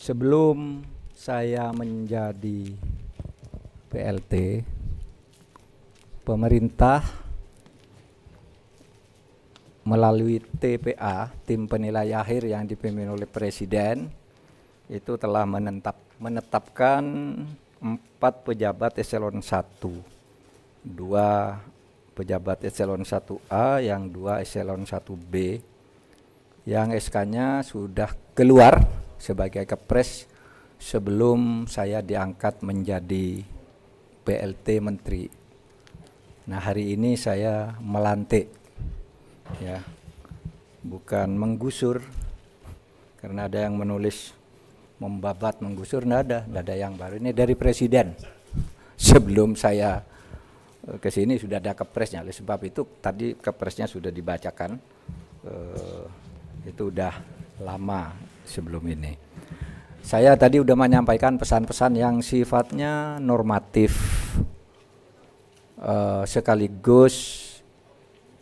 sebelum saya menjadi PLT, pemerintah melalui TPA, tim penilai akhir yang dipimpin oleh Presiden, itu telah menetap, menetapkan empat pejabat eselon 1, dua pejabat eselon 1A, yang dua eselon 1B, yang SK-nya sudah keluar sebagai Kepres sebelum saya diangkat menjadi PLT Menteri. Nah, hari ini saya melantik ya. Bukan menggusur karena ada yang menulis membabat menggusur tidak ada, tidak ada yang baru ini dari presiden. Sebelum saya eh, ke sini sudah ada kepresnya. Oleh sebab itu tadi kepresnya sudah dibacakan. Eh, itu udah lama sebelum ini. Saya tadi sudah menyampaikan pesan-pesan yang sifatnya normatif uh, sekaligus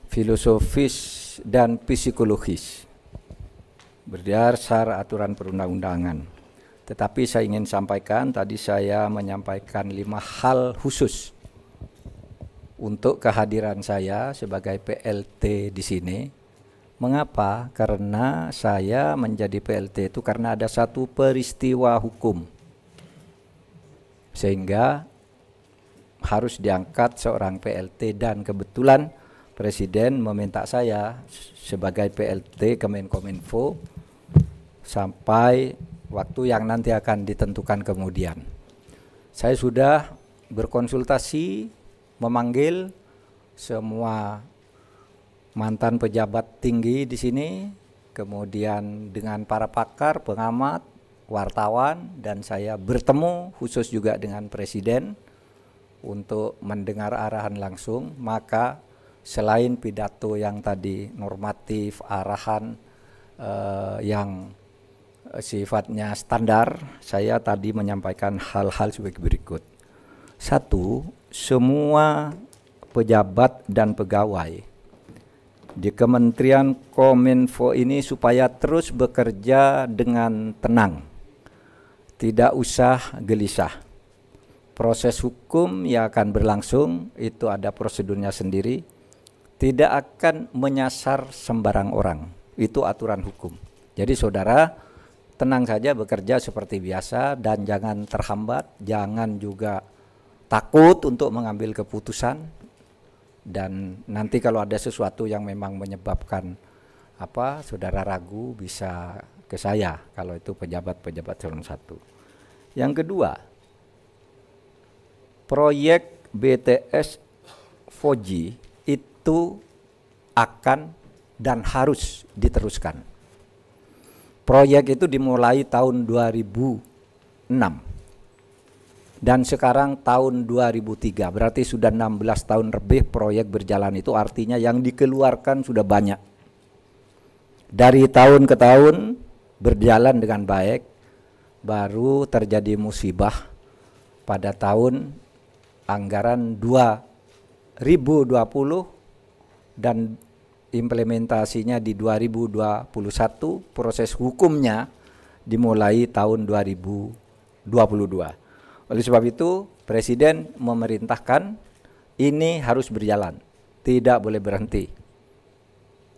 filosofis dan psikologis berdasar aturan perundang-undangan. Tetapi saya ingin sampaikan tadi saya menyampaikan lima hal khusus untuk kehadiran saya sebagai PLT di sini Mengapa? Karena saya menjadi PLT itu karena ada satu peristiwa hukum. Sehingga harus diangkat seorang PLT dan kebetulan Presiden meminta saya sebagai PLT Kemenkominfo sampai waktu yang nanti akan ditentukan kemudian. Saya sudah berkonsultasi memanggil semua mantan pejabat tinggi di sini, kemudian dengan para pakar, pengamat, wartawan, dan saya bertemu khusus juga dengan presiden untuk mendengar arahan langsung. Maka selain pidato yang tadi normatif, arahan eh, yang sifatnya standar, saya tadi menyampaikan hal-hal sebagai berikut. Satu, semua pejabat dan pegawai di Kementerian Kominfo ini supaya terus bekerja dengan tenang, tidak usah gelisah. Proses hukum yang akan berlangsung itu ada prosedurnya sendiri, tidak akan menyasar sembarang orang. Itu aturan hukum. Jadi saudara tenang saja bekerja seperti biasa dan jangan terhambat, jangan juga takut untuk mengambil keputusan dan nanti kalau ada sesuatu yang memang menyebabkan apa saudara ragu bisa ke saya kalau itu pejabat-pejabat calon satu. Yang kedua, proyek BTS 4G itu akan dan harus diteruskan. Proyek itu dimulai tahun 2006 dan sekarang tahun 2003 berarti sudah 16 tahun lebih proyek berjalan itu artinya yang dikeluarkan sudah banyak dari tahun ke tahun berjalan dengan baik baru terjadi musibah pada tahun anggaran 2020 dan implementasinya di 2021 proses hukumnya dimulai tahun 2022 oleh sebab itu, presiden memerintahkan ini harus berjalan, tidak boleh berhenti.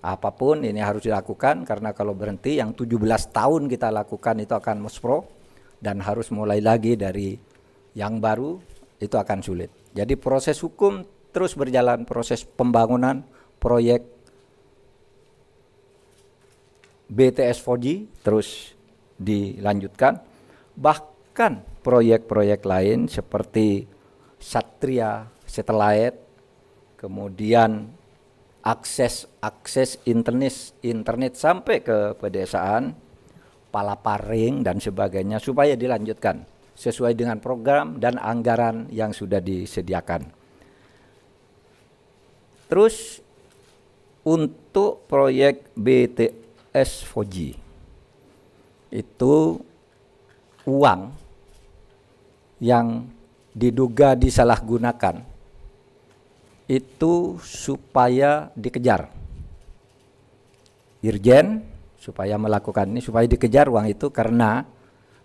Apapun ini harus dilakukan karena kalau berhenti yang 17 tahun kita lakukan itu akan muspro dan harus mulai lagi dari yang baru itu akan sulit. Jadi proses hukum terus berjalan, proses pembangunan proyek BTS 4G terus dilanjutkan. Bahkan meningkatkan proyek-proyek lain seperti Satria Setelait, kemudian akses akses internet internet sampai ke pedesaan, palaparing dan sebagainya supaya dilanjutkan sesuai dengan program dan anggaran yang sudah disediakan. Terus untuk proyek BTS 4G itu uang yang diduga disalahgunakan itu supaya dikejar. Irjen supaya melakukan ini supaya dikejar uang itu karena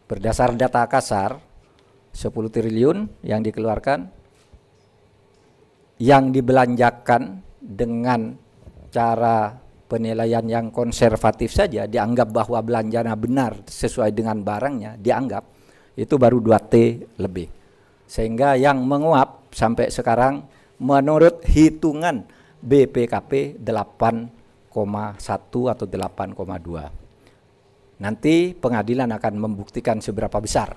berdasar data kasar 10 triliun yang dikeluarkan yang dibelanjakan dengan cara penilaian yang konservatif saja dianggap bahwa belanjanya benar sesuai dengan barangnya dianggap itu baru 2T lebih. Sehingga yang menguap sampai sekarang menurut hitungan BPKP 8,1 atau 8,2. Nanti pengadilan akan membuktikan seberapa besar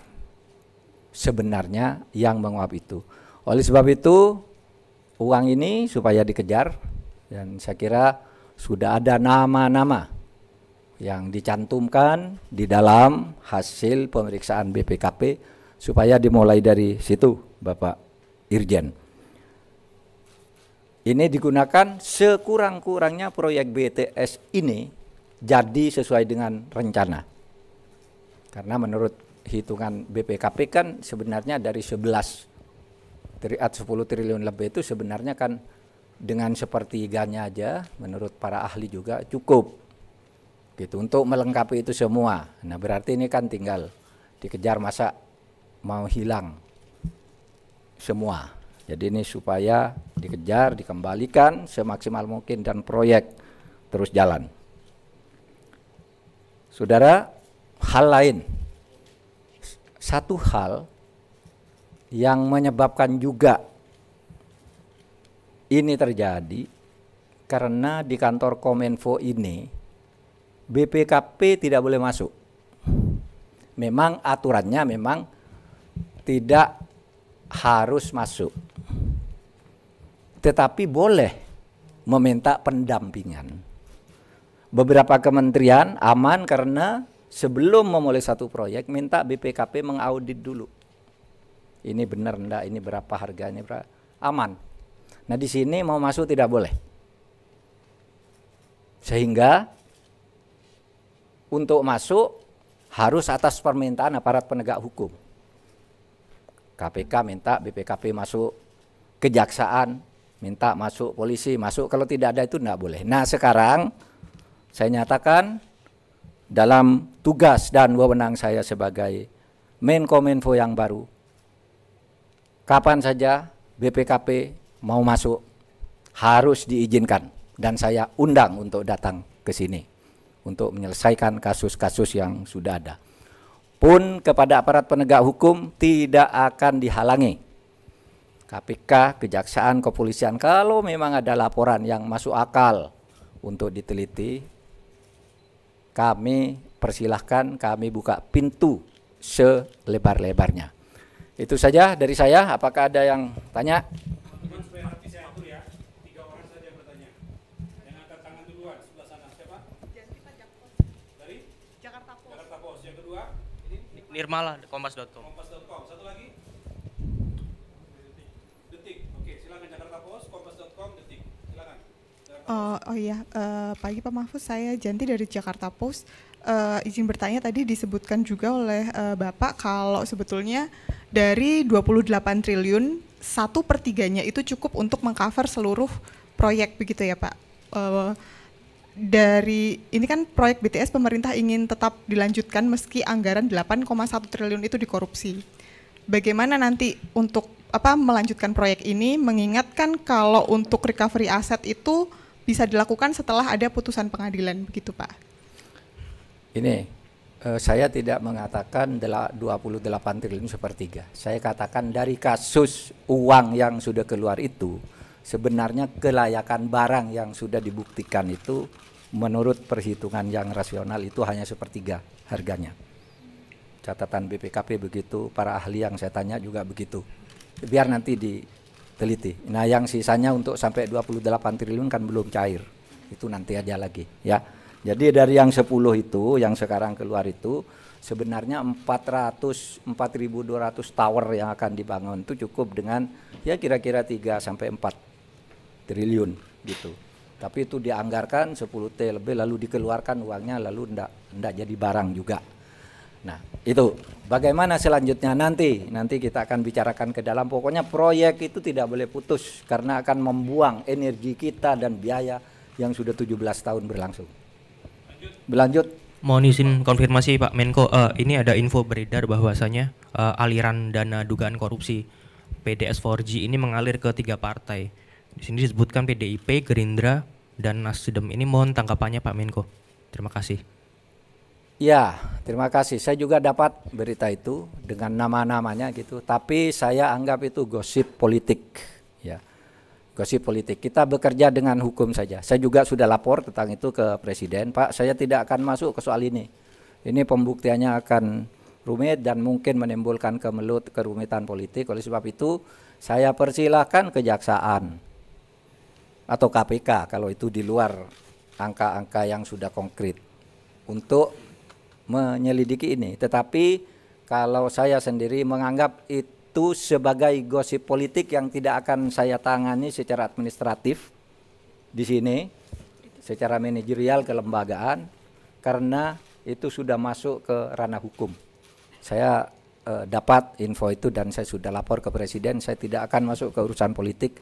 sebenarnya yang menguap itu. Oleh sebab itu uang ini supaya dikejar dan saya kira sudah ada nama-nama yang dicantumkan di dalam hasil pemeriksaan BPKP supaya dimulai dari situ Bapak Irjen. Ini digunakan sekurang-kurangnya proyek BTS ini jadi sesuai dengan rencana. Karena menurut hitungan BPKP kan sebenarnya dari 11 triat 10 triliun lebih itu sebenarnya kan dengan sepertiganya aja menurut para ahli juga cukup gitu untuk melengkapi itu semua nah berarti ini kan tinggal dikejar masa mau hilang semua jadi ini supaya dikejar dikembalikan semaksimal mungkin dan proyek terus jalan saudara hal lain satu hal yang menyebabkan juga ini terjadi karena di kantor Kominfo ini BPKP tidak boleh masuk. Memang aturannya memang tidak harus masuk. Tetapi boleh meminta pendampingan. Beberapa kementerian aman karena sebelum memulai satu proyek minta BPKP mengaudit dulu. Ini benar enggak, ini berapa harganya, berapa. aman. Nah di sini mau masuk tidak boleh. Sehingga untuk masuk harus atas permintaan aparat penegak hukum. KPK minta BPKP masuk, kejaksaan minta masuk, polisi masuk. Kalau tidak ada itu tidak boleh. Nah sekarang saya nyatakan dalam tugas dan wewenang saya sebagai Menkominfo yang baru, kapan saja BPKP mau masuk harus diizinkan dan saya undang untuk datang ke sini untuk menyelesaikan kasus-kasus yang sudah ada. Pun kepada aparat penegak hukum tidak akan dihalangi. KPK, kejaksaan, kepolisian kalau memang ada laporan yang masuk akal untuk diteliti kami persilahkan kami buka pintu selebar-lebarnya. Itu saja dari saya, apakah ada yang tanya? Nirmala kompas.com. Kompas.com. Satu lagi? Detik. Detik. Oke, silakan Jakarta Post, kompas.com, Detik. Silakan. Uh, oh iya, uh, eh, pagi Pak Mahfud, saya Janti dari Jakarta Post. Uh, izin bertanya tadi disebutkan juga oleh uh, Bapak kalau sebetulnya dari 28 triliun satu pertiganya itu cukup untuk mengcover seluruh proyek begitu ya Pak. Uh, dari ini kan proyek BTS pemerintah ingin tetap dilanjutkan meski anggaran 8,1 triliun itu dikorupsi. Bagaimana nanti untuk apa melanjutkan proyek ini mengingatkan kalau untuk recovery aset itu bisa dilakukan setelah ada putusan pengadilan begitu Pak. Ini eh, saya tidak mengatakan 28 triliun sepertiga. Saya katakan dari kasus uang yang sudah keluar itu sebenarnya kelayakan barang yang sudah dibuktikan itu menurut perhitungan yang rasional itu hanya sepertiga harganya. Catatan BPKP begitu, para ahli yang saya tanya juga begitu. Biar nanti diteliti. Nah, yang sisanya untuk sampai 28 triliun kan belum cair. Itu nanti aja lagi, ya. Jadi dari yang 10 itu yang sekarang keluar itu sebenarnya 400 4.200 tower yang akan dibangun itu cukup dengan ya kira-kira 3 sampai 4 triliun gitu. Tapi itu dianggarkan 10 T lebih lalu dikeluarkan uangnya lalu ndak ndak jadi barang juga. Nah, itu bagaimana selanjutnya nanti? Nanti kita akan bicarakan ke dalam. Pokoknya proyek itu tidak boleh putus karena akan membuang energi kita dan biaya yang sudah 17 tahun berlangsung. Berlanjut. Mohon izin konfirmasi Pak Menko, uh, ini ada info beredar bahwasanya uh, aliran dana dugaan korupsi PDS 4G ini mengalir ke tiga partai di sini disebutkan PDIP, Gerindra, dan Nasdem. Ini mohon tanggapannya Pak Menko. Terima kasih. Ya, terima kasih. Saya juga dapat berita itu dengan nama-namanya gitu, tapi saya anggap itu gosip politik, ya. Gosip politik. Kita bekerja dengan hukum saja. Saya juga sudah lapor tentang itu ke presiden, Pak. Saya tidak akan masuk ke soal ini. Ini pembuktiannya akan rumit dan mungkin menimbulkan kemelut kerumitan politik. Oleh sebab itu, saya persilahkan kejaksaan atau KPK kalau itu di luar angka-angka yang sudah konkret untuk menyelidiki ini. Tetapi kalau saya sendiri menganggap itu sebagai gosip politik yang tidak akan saya tangani secara administratif di sini secara manajerial kelembagaan karena itu sudah masuk ke ranah hukum. Saya eh, dapat info itu dan saya sudah lapor ke presiden, saya tidak akan masuk ke urusan politik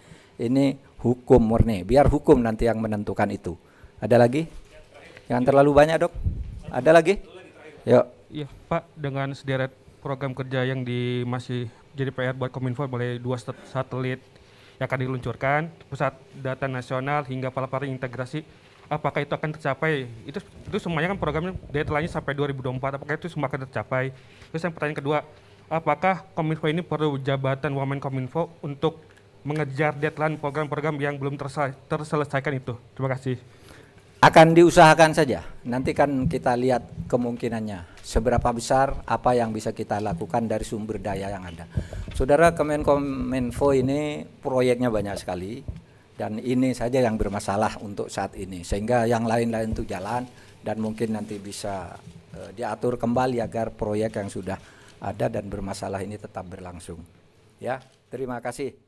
ini hukum murni. Biar hukum nanti yang menentukan itu. Ada lagi? Jangan terlalu banyak dok? Ada lagi? Yuk. Iya Pak, dengan sederet program kerja yang di masih jadi PR buat Kominfo boleh dua satelit yang akan diluncurkan, pusat data nasional hingga paling integrasi, apakah itu akan tercapai? Itu itu semuanya kan programnya deadline-nya sampai 2024, apakah itu semua akan tercapai? Terus yang pertanyaan kedua, apakah Kominfo ini perlu jabatan Wamen Kominfo untuk mengejar deadline program-program yang belum terselesaikan itu. Terima kasih. Akan diusahakan saja. Nanti kan kita lihat kemungkinannya seberapa besar apa yang bisa kita lakukan dari sumber daya yang ada. Saudara Kemenkominfo ini proyeknya banyak sekali dan ini saja yang bermasalah untuk saat ini sehingga yang lain-lain itu jalan dan mungkin nanti bisa uh, diatur kembali agar proyek yang sudah ada dan bermasalah ini tetap berlangsung. Ya, terima kasih.